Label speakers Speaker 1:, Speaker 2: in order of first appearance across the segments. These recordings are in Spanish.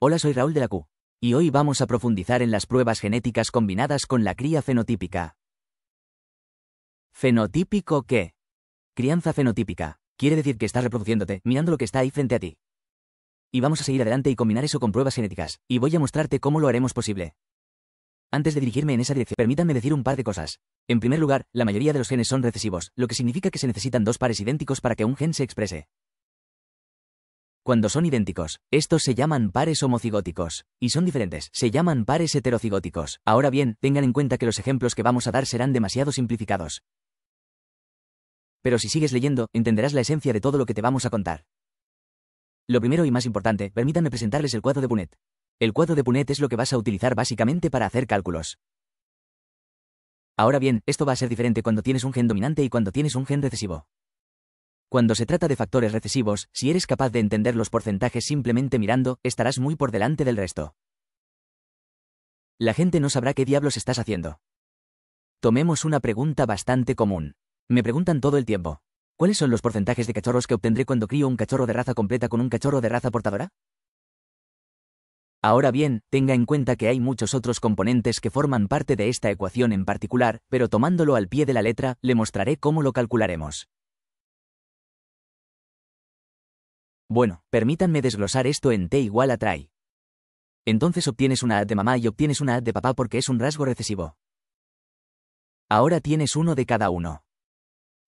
Speaker 1: Hola, soy Raúl de la Q. Y hoy vamos a profundizar en las pruebas genéticas combinadas con la cría fenotípica. ¿Fenotípico qué? Crianza fenotípica. Quiere decir que estás reproduciéndote, mirando lo que está ahí frente a ti. Y vamos a seguir adelante y combinar eso con pruebas genéticas, y voy a mostrarte cómo lo haremos posible. Antes de dirigirme en esa dirección, permítanme decir un par de cosas. En primer lugar, la mayoría de los genes son recesivos, lo que significa que se necesitan dos pares idénticos para que un gen se exprese. Cuando son idénticos, estos se llaman pares homocigóticos, y son diferentes, se llaman pares heterocigóticos. Ahora bien, tengan en cuenta que los ejemplos que vamos a dar serán demasiado simplificados. Pero si sigues leyendo, entenderás la esencia de todo lo que te vamos a contar. Lo primero y más importante, permítanme presentarles el cuadro de Punet. El cuadro de Punet es lo que vas a utilizar básicamente para hacer cálculos. Ahora bien, esto va a ser diferente cuando tienes un gen dominante y cuando tienes un gen recesivo. Cuando se trata de factores recesivos, si eres capaz de entender los porcentajes simplemente mirando, estarás muy por delante del resto. La gente no sabrá qué diablos estás haciendo. Tomemos una pregunta bastante común. Me preguntan todo el tiempo. ¿Cuáles son los porcentajes de cachorros que obtendré cuando crío un cachorro de raza completa con un cachorro de raza portadora? Ahora bien, tenga en cuenta que hay muchos otros componentes que forman parte de esta ecuación en particular, pero tomándolo al pie de la letra, le mostraré cómo lo calcularemos. Bueno, permítanme desglosar esto en T igual a try. Entonces obtienes una ad de mamá y obtienes una ad de papá porque es un rasgo recesivo. Ahora tienes uno de cada uno.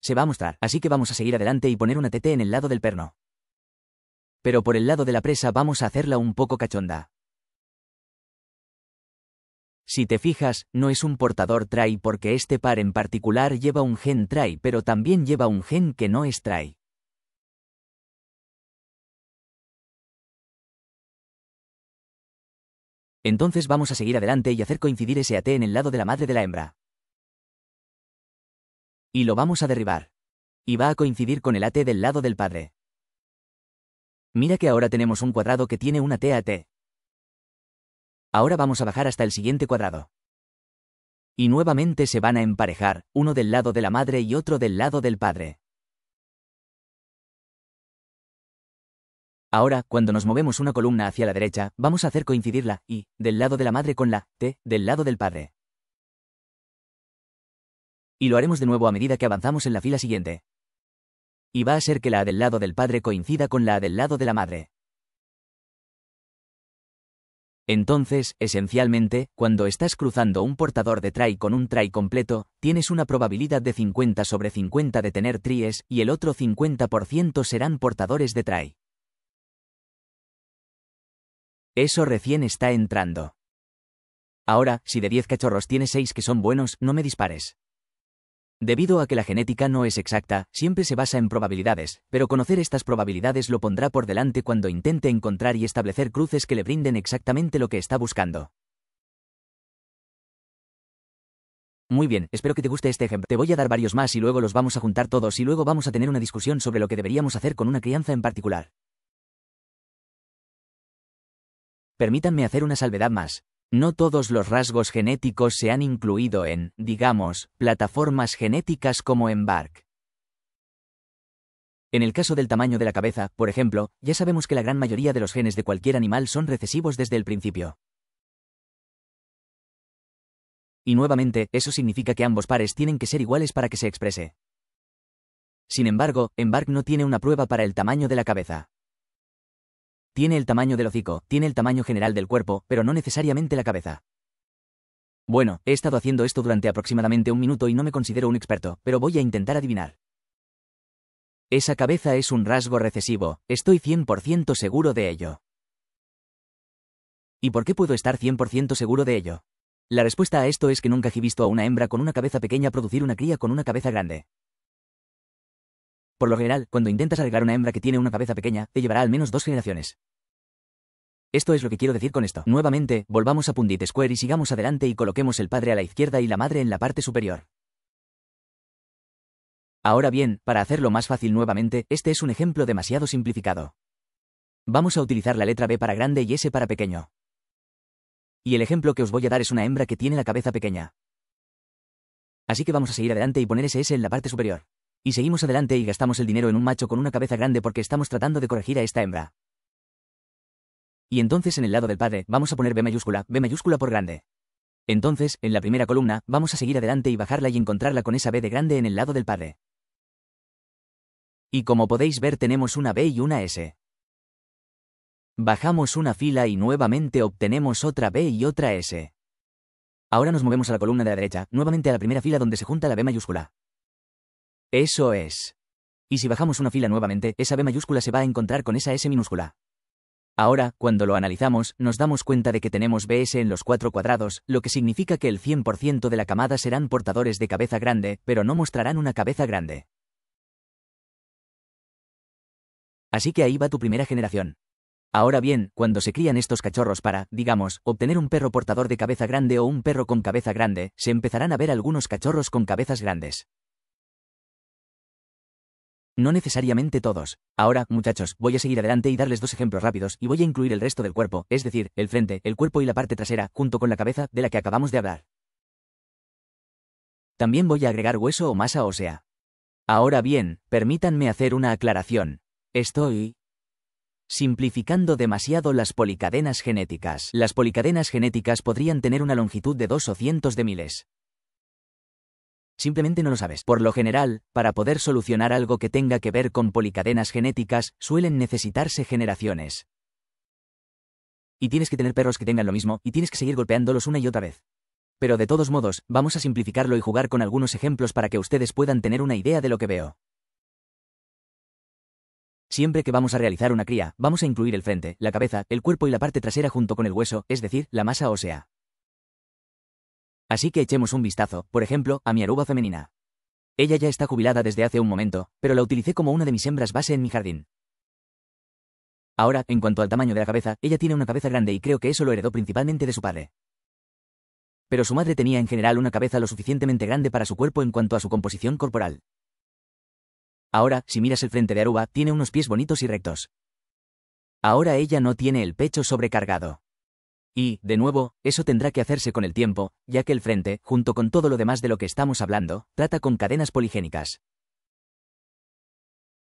Speaker 1: Se va a mostrar, así que vamos a seguir adelante y poner una TT en el lado del perno. Pero por el lado de la presa vamos a hacerla un poco cachonda. Si te fijas, no es un portador try porque este par en particular lleva un gen try, pero también lleva un gen que no es try. Entonces vamos a seguir adelante y hacer coincidir ese AT en el lado de la madre de la hembra. Y lo vamos a derribar. Y va a coincidir con el AT del lado del padre. Mira que ahora tenemos un cuadrado que tiene una T a T. Ahora vamos a bajar hasta el siguiente cuadrado. Y nuevamente se van a emparejar, uno del lado de la madre y otro del lado del padre. Ahora, cuando nos movemos una columna hacia la derecha, vamos a hacer coincidir la I del lado de la madre con la T del lado del padre. Y lo haremos de nuevo a medida que avanzamos en la fila siguiente. Y va a ser que la A del lado del padre coincida con la A del lado de la madre. Entonces, esencialmente, cuando estás cruzando un portador de try con un try completo, tienes una probabilidad de 50 sobre 50 de tener tries y el otro 50% serán portadores de try. Eso recién está entrando. Ahora, si de 10 cachorros tienes 6 que son buenos, no me dispares. Debido a que la genética no es exacta, siempre se basa en probabilidades, pero conocer estas probabilidades lo pondrá por delante cuando intente encontrar y establecer cruces que le brinden exactamente lo que está buscando. Muy bien, espero que te guste este ejemplo. Te voy a dar varios más y luego los vamos a juntar todos y luego vamos a tener una discusión sobre lo que deberíamos hacer con una crianza en particular. Permítanme hacer una salvedad más. No todos los rasgos genéticos se han incluido en, digamos, plataformas genéticas como Embark. En el caso del tamaño de la cabeza, por ejemplo, ya sabemos que la gran mayoría de los genes de cualquier animal son recesivos desde el principio. Y nuevamente, eso significa que ambos pares tienen que ser iguales para que se exprese. Sin embargo, Embark no tiene una prueba para el tamaño de la cabeza. Tiene el tamaño del hocico, tiene el tamaño general del cuerpo, pero no necesariamente la cabeza. Bueno, he estado haciendo esto durante aproximadamente un minuto y no me considero un experto, pero voy a intentar adivinar. Esa cabeza es un rasgo recesivo, estoy 100% seguro de ello. ¿Y por qué puedo estar 100% seguro de ello? La respuesta a esto es que nunca he visto a una hembra con una cabeza pequeña producir una cría con una cabeza grande. Por lo general, cuando intentas arreglar una hembra que tiene una cabeza pequeña, te llevará al menos dos generaciones. Esto es lo que quiero decir con esto. Nuevamente, volvamos a Pundit Square y sigamos adelante y coloquemos el padre a la izquierda y la madre en la parte superior. Ahora bien, para hacerlo más fácil nuevamente, este es un ejemplo demasiado simplificado. Vamos a utilizar la letra B para grande y S para pequeño. Y el ejemplo que os voy a dar es una hembra que tiene la cabeza pequeña. Así que vamos a seguir adelante y poner ese S en la parte superior. Y seguimos adelante y gastamos el dinero en un macho con una cabeza grande porque estamos tratando de corregir a esta hembra. Y entonces en el lado del padre vamos a poner B mayúscula, B mayúscula por grande. Entonces, en la primera columna, vamos a seguir adelante y bajarla y encontrarla con esa B de grande en el lado del padre. Y como podéis ver tenemos una B y una S. Bajamos una fila y nuevamente obtenemos otra B y otra S. Ahora nos movemos a la columna de la derecha, nuevamente a la primera fila donde se junta la B mayúscula. Eso es. Y si bajamos una fila nuevamente, esa B mayúscula se va a encontrar con esa S minúscula. Ahora, cuando lo analizamos, nos damos cuenta de que tenemos BS en los cuatro cuadrados, lo que significa que el 100% de la camada serán portadores de cabeza grande, pero no mostrarán una cabeza grande. Así que ahí va tu primera generación. Ahora bien, cuando se crían estos cachorros para, digamos, obtener un perro portador de cabeza grande o un perro con cabeza grande, se empezarán a ver algunos cachorros con cabezas grandes. No necesariamente todos. Ahora, muchachos, voy a seguir adelante y darles dos ejemplos rápidos y voy a incluir el resto del cuerpo, es decir, el frente, el cuerpo y la parte trasera, junto con la cabeza, de la que acabamos de hablar. También voy a agregar hueso o masa ósea. Ahora bien, permítanme hacer una aclaración. Estoy simplificando demasiado las policadenas genéticas. Las policadenas genéticas podrían tener una longitud de dos o cientos de miles. Simplemente no lo sabes. Por lo general, para poder solucionar algo que tenga que ver con policadenas genéticas, suelen necesitarse generaciones. Y tienes que tener perros que tengan lo mismo, y tienes que seguir golpeándolos una y otra vez. Pero de todos modos, vamos a simplificarlo y jugar con algunos ejemplos para que ustedes puedan tener una idea de lo que veo. Siempre que vamos a realizar una cría, vamos a incluir el frente, la cabeza, el cuerpo y la parte trasera junto con el hueso, es decir, la masa ósea. Así que echemos un vistazo, por ejemplo, a mi aruba femenina. Ella ya está jubilada desde hace un momento, pero la utilicé como una de mis hembras base en mi jardín. Ahora, en cuanto al tamaño de la cabeza, ella tiene una cabeza grande y creo que eso lo heredó principalmente de su padre. Pero su madre tenía en general una cabeza lo suficientemente grande para su cuerpo en cuanto a su composición corporal. Ahora, si miras el frente de Aruba, tiene unos pies bonitos y rectos. Ahora ella no tiene el pecho sobrecargado. Y, de nuevo, eso tendrá que hacerse con el tiempo, ya que el frente, junto con todo lo demás de lo que estamos hablando, trata con cadenas poligénicas.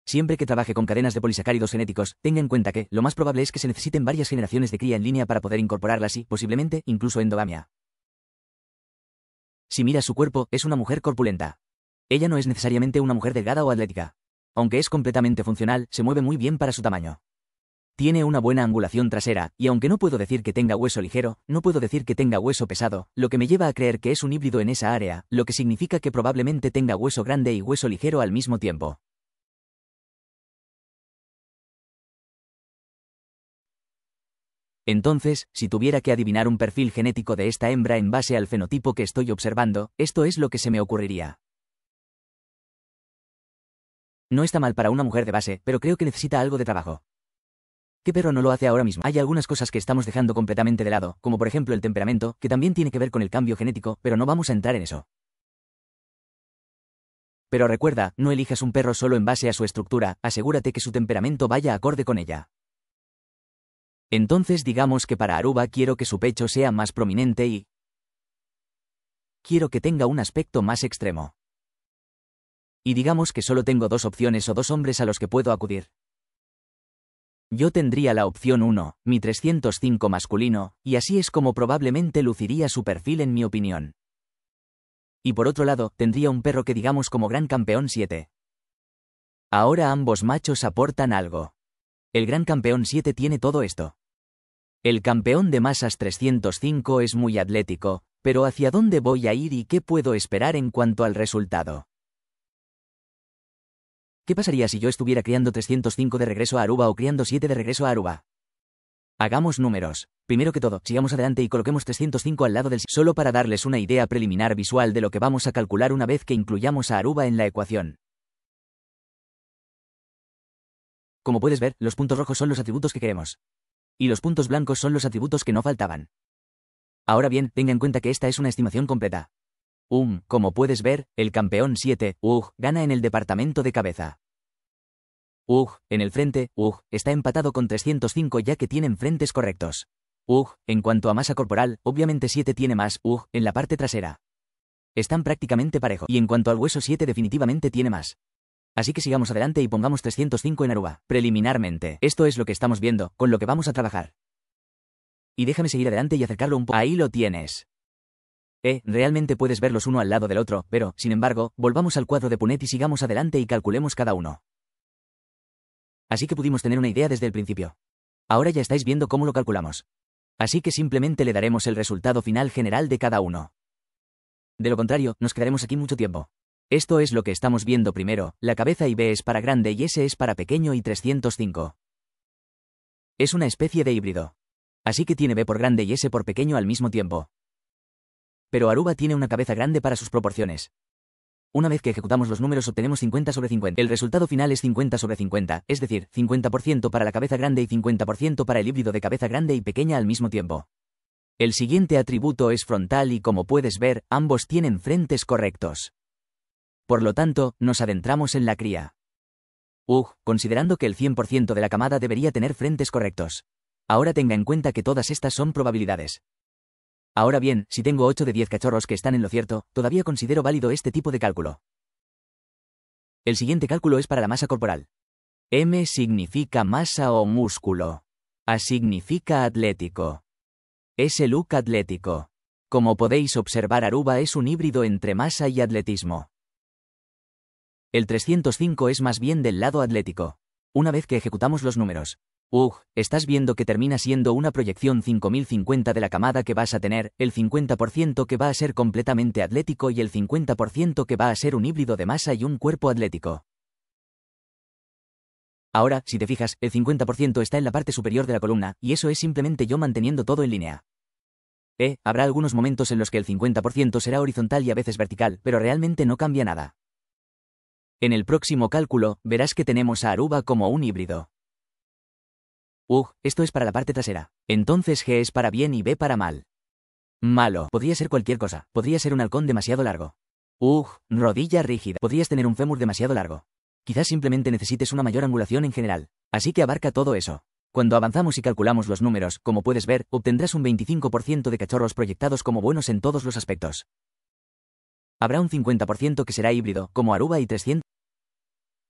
Speaker 1: Siempre que trabaje con cadenas de polisacáridos genéticos, tenga en cuenta que lo más probable es que se necesiten varias generaciones de cría en línea para poder incorporarlas y, posiblemente, incluso endogamia. Si mira su cuerpo, es una mujer corpulenta. Ella no es necesariamente una mujer delgada o atlética. Aunque es completamente funcional, se mueve muy bien para su tamaño. Tiene una buena angulación trasera, y aunque no puedo decir que tenga hueso ligero, no puedo decir que tenga hueso pesado, lo que me lleva a creer que es un híbrido en esa área, lo que significa que probablemente tenga hueso grande y hueso ligero al mismo tiempo. Entonces, si tuviera que adivinar un perfil genético de esta hembra en base al fenotipo que estoy observando, esto es lo que se me ocurriría. No está mal para una mujer de base, pero creo que necesita algo de trabajo. ¿Qué perro no lo hace ahora mismo. Hay algunas cosas que estamos dejando completamente de lado, como por ejemplo el temperamento, que también tiene que ver con el cambio genético, pero no vamos a entrar en eso. Pero recuerda, no elijas un perro solo en base a su estructura, asegúrate que su temperamento vaya acorde con ella. Entonces digamos que para Aruba quiero que su pecho sea más prominente y... Quiero que tenga un aspecto más extremo. Y digamos que solo tengo dos opciones o dos hombres a los que puedo acudir. Yo tendría la opción 1, mi 305 masculino, y así es como probablemente luciría su perfil en mi opinión. Y por otro lado, tendría un perro que digamos como gran campeón 7. Ahora ambos machos aportan algo. El gran campeón 7 tiene todo esto. El campeón de masas 305 es muy atlético, pero ¿hacia dónde voy a ir y qué puedo esperar en cuanto al resultado? ¿Qué pasaría si yo estuviera criando 305 de regreso a Aruba o criando 7 de regreso a Aruba? Hagamos números. Primero que todo, sigamos adelante y coloquemos 305 al lado del solo para darles una idea preliminar visual de lo que vamos a calcular una vez que incluyamos a Aruba en la ecuación. Como puedes ver, los puntos rojos son los atributos que queremos. Y los puntos blancos son los atributos que no faltaban. Ahora bien, tenga en cuenta que esta es una estimación completa. Um, como puedes ver, el campeón 7, ugh, gana en el departamento de cabeza. Ugh, en el frente, ugh, está empatado con 305 ya que tienen frentes correctos. Ugh, en cuanto a masa corporal, obviamente 7 tiene más Ugh, en la parte trasera. Están prácticamente parejos. Y en cuanto al hueso 7 definitivamente tiene más. Así que sigamos adelante y pongamos 305 en Aruba. Preliminarmente, esto es lo que estamos viendo, con lo que vamos a trabajar. Y déjame seguir adelante y acercarlo un poco. Ahí lo tienes. Eh, realmente puedes verlos uno al lado del otro, pero, sin embargo, volvamos al cuadro de Punet y sigamos adelante y calculemos cada uno. Así que pudimos tener una idea desde el principio. Ahora ya estáis viendo cómo lo calculamos. Así que simplemente le daremos el resultado final general de cada uno. De lo contrario, nos quedaremos aquí mucho tiempo. Esto es lo que estamos viendo primero, la cabeza IB es para grande y S es para pequeño y 305. Es una especie de híbrido. Así que tiene B por grande y S por pequeño al mismo tiempo pero Aruba tiene una cabeza grande para sus proporciones. Una vez que ejecutamos los números obtenemos 50 sobre 50. El resultado final es 50 sobre 50, es decir, 50% para la cabeza grande y 50% para el híbrido de cabeza grande y pequeña al mismo tiempo. El siguiente atributo es frontal y como puedes ver, ambos tienen frentes correctos. Por lo tanto, nos adentramos en la cría. Ugh, considerando que el 100% de la camada debería tener frentes correctos. Ahora tenga en cuenta que todas estas son probabilidades. Ahora bien, si tengo 8 de 10 cachorros que están en lo cierto, todavía considero válido este tipo de cálculo. El siguiente cálculo es para la masa corporal. M significa masa o músculo. A significa atlético. el look atlético. Como podéis observar, Aruba es un híbrido entre masa y atletismo. El 305 es más bien del lado atlético. Una vez que ejecutamos los números, Ugh, estás viendo que termina siendo una proyección 5050 de la camada que vas a tener, el 50% que va a ser completamente atlético y el 50% que va a ser un híbrido de masa y un cuerpo atlético. Ahora, si te fijas, el 50% está en la parte superior de la columna, y eso es simplemente yo manteniendo todo en línea. Eh, habrá algunos momentos en los que el 50% será horizontal y a veces vertical, pero realmente no cambia nada. En el próximo cálculo, verás que tenemos a Aruba como un híbrido. Ugh, esto es para la parte trasera. Entonces G es para bien y B para mal. Malo. Podría ser cualquier cosa. Podría ser un halcón demasiado largo. Ugh, rodilla rígida. Podrías tener un fémur demasiado largo. Quizás simplemente necesites una mayor angulación en general. Así que abarca todo eso. Cuando avanzamos y calculamos los números, como puedes ver, obtendrás un 25% de cachorros proyectados como buenos en todos los aspectos. Habrá un 50% que será híbrido, como Aruba y 300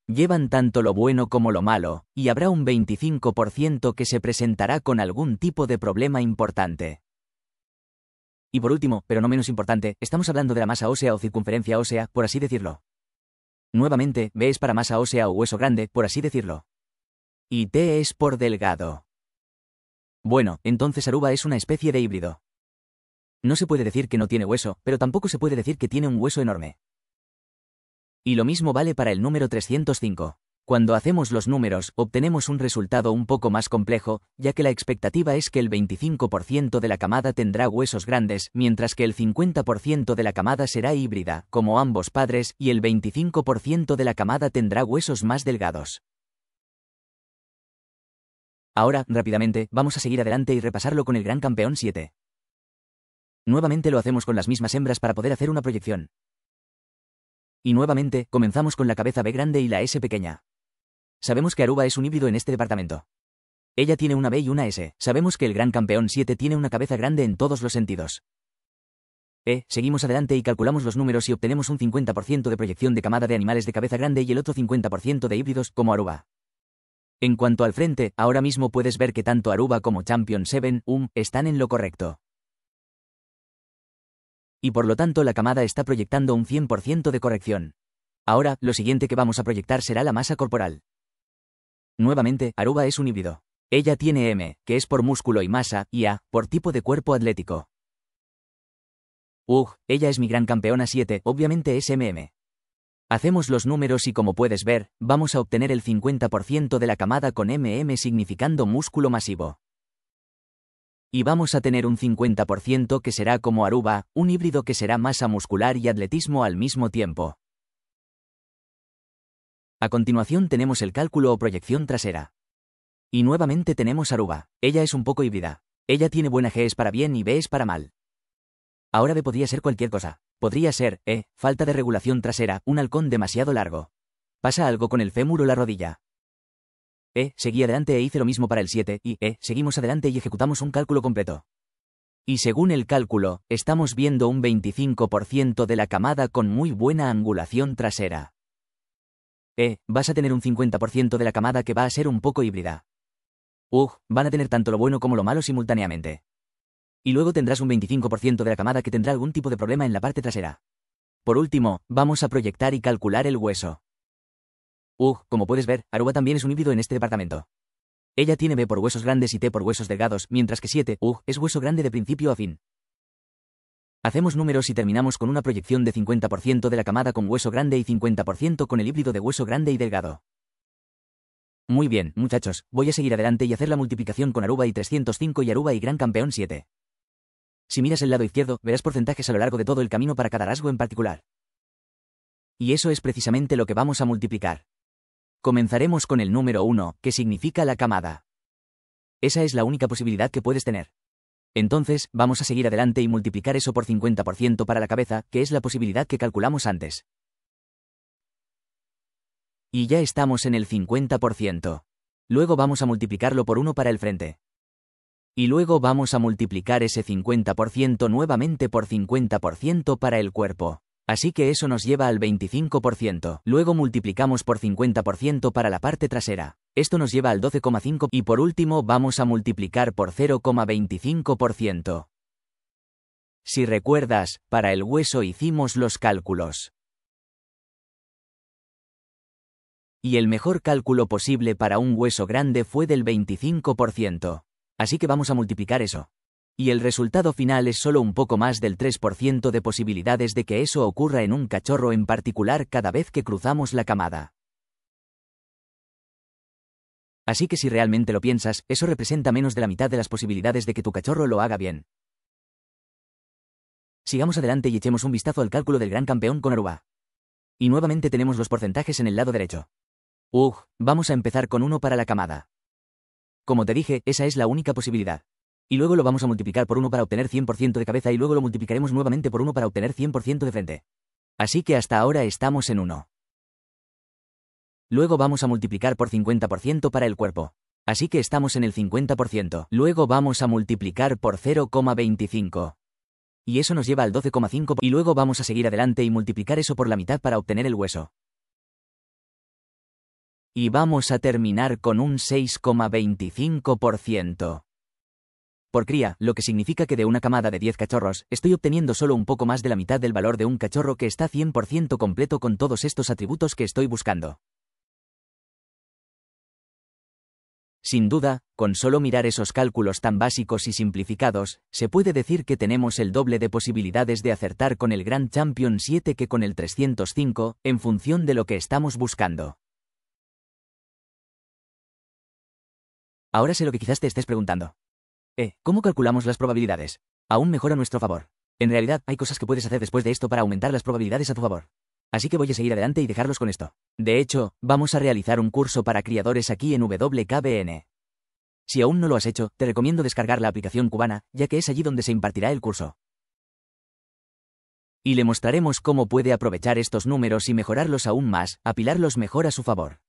Speaker 1: llevan tanto lo bueno como lo malo, y habrá un 25% que se presentará con algún tipo de problema importante. Y por último, pero no menos importante, estamos hablando de la masa ósea o circunferencia ósea, por así decirlo. Nuevamente, B es para masa ósea o hueso grande, por así decirlo. Y T es por delgado. Bueno, entonces Aruba es una especie de híbrido. No se puede decir que no tiene hueso, pero tampoco se puede decir que tiene un hueso enorme. Y lo mismo vale para el número 305. Cuando hacemos los números, obtenemos un resultado un poco más complejo, ya que la expectativa es que el 25% de la camada tendrá huesos grandes, mientras que el 50% de la camada será híbrida, como ambos padres, y el 25% de la camada tendrá huesos más delgados. Ahora, rápidamente, vamos a seguir adelante y repasarlo con el gran campeón 7. Nuevamente lo hacemos con las mismas hembras para poder hacer una proyección. Y nuevamente, comenzamos con la cabeza B grande y la S pequeña. Sabemos que Aruba es un híbrido en este departamento. Ella tiene una B y una S. Sabemos que el gran campeón 7 tiene una cabeza grande en todos los sentidos. E, seguimos adelante y calculamos los números y obtenemos un 50% de proyección de camada de animales de cabeza grande y el otro 50% de híbridos, como Aruba. En cuanto al frente, ahora mismo puedes ver que tanto Aruba como Champion 7, UM, están en lo correcto y por lo tanto la camada está proyectando un 100% de corrección. Ahora, lo siguiente que vamos a proyectar será la masa corporal. Nuevamente, Aruba es un híbrido. Ella tiene M, que es por músculo y masa, y A, por tipo de cuerpo atlético. Ugh, ella es mi gran campeona 7, obviamente es MM. Hacemos los números y como puedes ver, vamos a obtener el 50% de la camada con MM significando músculo masivo y vamos a tener un 50% que será como Aruba, un híbrido que será masa muscular y atletismo al mismo tiempo. A continuación tenemos el cálculo o proyección trasera. Y nuevamente tenemos Aruba, ella es un poco híbrida. Ella tiene buena G es para bien y B es para mal. Ahora B podría ser cualquier cosa. Podría ser, eh, falta de regulación trasera, un halcón demasiado largo. Pasa algo con el fémur o la rodilla. E, seguí adelante e hice lo mismo para el 7, y E, seguimos adelante y ejecutamos un cálculo completo. Y según el cálculo, estamos viendo un 25% de la camada con muy buena angulación trasera. E, vas a tener un 50% de la camada que va a ser un poco híbrida. Ugh, van a tener tanto lo bueno como lo malo simultáneamente. Y luego tendrás un 25% de la camada que tendrá algún tipo de problema en la parte trasera. Por último, vamos a proyectar y calcular el hueso. Ugh, como puedes ver, Aruba también es un híbrido en este departamento. Ella tiene B por huesos grandes y T por huesos delgados, mientras que 7, Ugh, es hueso grande de principio a fin. Hacemos números y terminamos con una proyección de 50% de la camada con hueso grande y 50% con el híbrido de hueso grande y delgado. Muy bien, muchachos, voy a seguir adelante y hacer la multiplicación con Aruba y 305 y Aruba y Gran Campeón 7. Si miras el lado izquierdo, verás porcentajes a lo largo de todo el camino para cada rasgo en particular. Y eso es precisamente lo que vamos a multiplicar. Comenzaremos con el número 1, que significa la camada. Esa es la única posibilidad que puedes tener. Entonces, vamos a seguir adelante y multiplicar eso por 50% para la cabeza, que es la posibilidad que calculamos antes. Y ya estamos en el 50%. Luego vamos a multiplicarlo por 1 para el frente. Y luego vamos a multiplicar ese 50% nuevamente por 50% para el cuerpo. Así que eso nos lleva al 25%. Luego multiplicamos por 50% para la parte trasera. Esto nos lleva al 12,5% y por último vamos a multiplicar por 0,25%. Si recuerdas, para el hueso hicimos los cálculos. Y el mejor cálculo posible para un hueso grande fue del 25%. Así que vamos a multiplicar eso y el resultado final es solo un poco más del 3% de posibilidades de que eso ocurra en un cachorro en particular cada vez que cruzamos la camada. Así que si realmente lo piensas, eso representa menos de la mitad de las posibilidades de que tu cachorro lo haga bien. Sigamos adelante y echemos un vistazo al cálculo del gran campeón con Aruba. Y nuevamente tenemos los porcentajes en el lado derecho. Ugh, vamos a empezar con uno para la camada. Como te dije, esa es la única posibilidad y luego lo vamos a multiplicar por 1 para obtener 100% de cabeza y luego lo multiplicaremos nuevamente por 1 para obtener 100% de frente. Así que hasta ahora estamos en 1. Luego vamos a multiplicar por 50% para el cuerpo. Así que estamos en el 50%. Luego vamos a multiplicar por 0,25. Y eso nos lleva al 12,5 y luego vamos a seguir adelante y multiplicar eso por la mitad para obtener el hueso. Y vamos a terminar con un 6,25% por cría, lo que significa que de una camada de 10 cachorros, estoy obteniendo solo un poco más de la mitad del valor de un cachorro que está 100% completo con todos estos atributos que estoy buscando. Sin duda, con solo mirar esos cálculos tan básicos y simplificados, se puede decir que tenemos el doble de posibilidades de acertar con el Grand Champion 7 que con el 305, en función de lo que estamos buscando. Ahora sé lo que quizás te estés preguntando. Eh, ¿Cómo calculamos las probabilidades? Aún mejor a nuestro favor. En realidad, hay cosas que puedes hacer después de esto para aumentar las probabilidades a tu favor. Así que voy a seguir adelante y dejarlos con esto. De hecho, vamos a realizar un curso para criadores aquí en WKBN. Si aún no lo has hecho, te recomiendo descargar la aplicación cubana, ya que es allí donde se impartirá el curso. Y le mostraremos cómo puede aprovechar estos números y mejorarlos aún más, apilarlos mejor a su favor.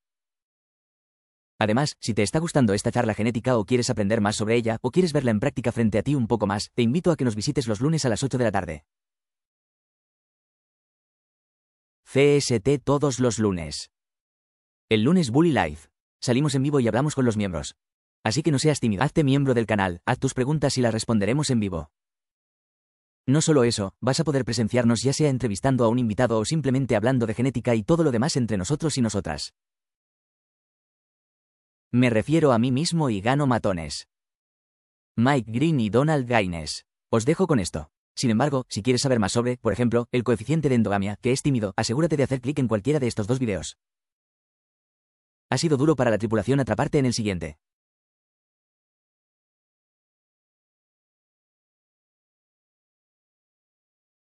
Speaker 1: Además, si te está gustando esta charla genética o quieres aprender más sobre ella o quieres verla en práctica frente a ti un poco más, te invito a que nos visites los lunes a las 8 de la tarde. CST todos los lunes. El lunes Bully Live. Salimos en vivo y hablamos con los miembros. Así que no seas tímido, hazte miembro del canal, haz tus preguntas y las responderemos en vivo. No solo eso, vas a poder presenciarnos ya sea entrevistando a un invitado o simplemente hablando de genética y todo lo demás entre nosotros y nosotras. Me refiero a mí mismo y gano matones. Mike Green y Donald Gaines. Os dejo con esto. Sin embargo, si quieres saber más sobre, por ejemplo, el coeficiente de endogamia, que es tímido, asegúrate de hacer clic en cualquiera de estos dos videos. Ha sido duro para la tripulación atraparte en el siguiente.